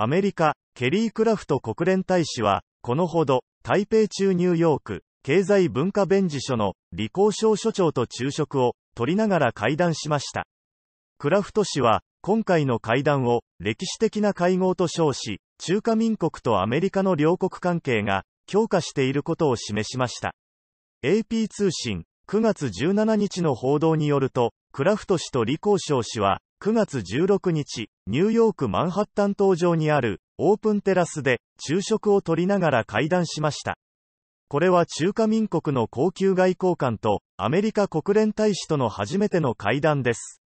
アメリカ、ケリー・クラフト国連大使は、このほど、台北中ニューヨーク、経済文化弁事所の李光省所長と昼食を取りながら会談しました。クラフト氏は、今回の会談を歴史的な会合と称し、中華民国とアメリカの両国関係が強化していることを示しました。AP 通信、9月17日の報道によると、クラフト氏と李光省氏は、9月16日、ニューヨークマンハッタン島上にあるオープンテラスで昼食をとりながら会談しました。これは中華民国の高級外交官とアメリカ国連大使との初めての会談です。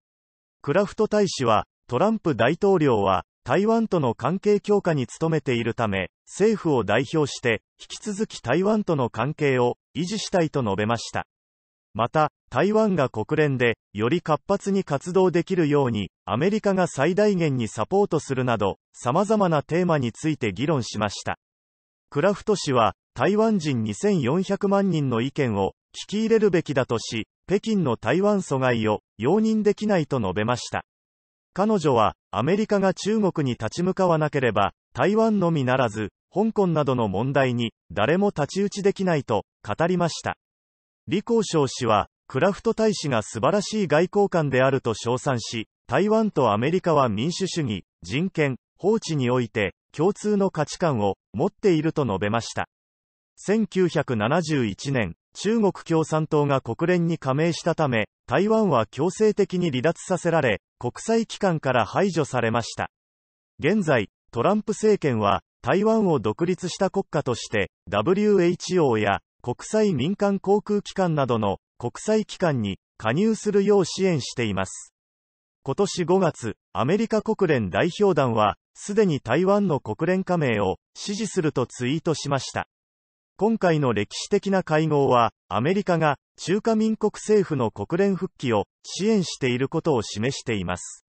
クラフト大使は、トランプ大統領は台湾との関係強化に努めているため、政府を代表して、引き続き台湾との関係を維持したいと述べました。また、台湾が国連で、より活発に活動できるように、アメリカが最大限にサポートするなど、様々なテーマについて議論しました。クラフト氏は、台湾人2400万人の意見を、聞き入れるべきだとし、北京の台湾阻害を、容認できないと述べました。彼女は、アメリカが中国に立ち向かわなければ、台湾のみならず、香港などの問題に、誰も太刀打ちできないと、語りました。李光章氏は、クラフト大使が素晴らしい外交官であると称賛し、台湾とアメリカは民主主義、人権、法治において、共通の価値観を持っていると述べました。1971年、中国共産党が国連に加盟したため、台湾は強制的に離脱させられ、国際機関から排除されました。現在、トランプ政権は、台湾を独立した国家として、WHO や国際民間航空機関などの国際機関に加入するよう支援しています。今年5月、アメリカ国連代表団は、すでに台湾の国連加盟を支持するとツイートしました。今回の歴史的な会合は、アメリカが中華民国政府の国連復帰を支援していることを示しています。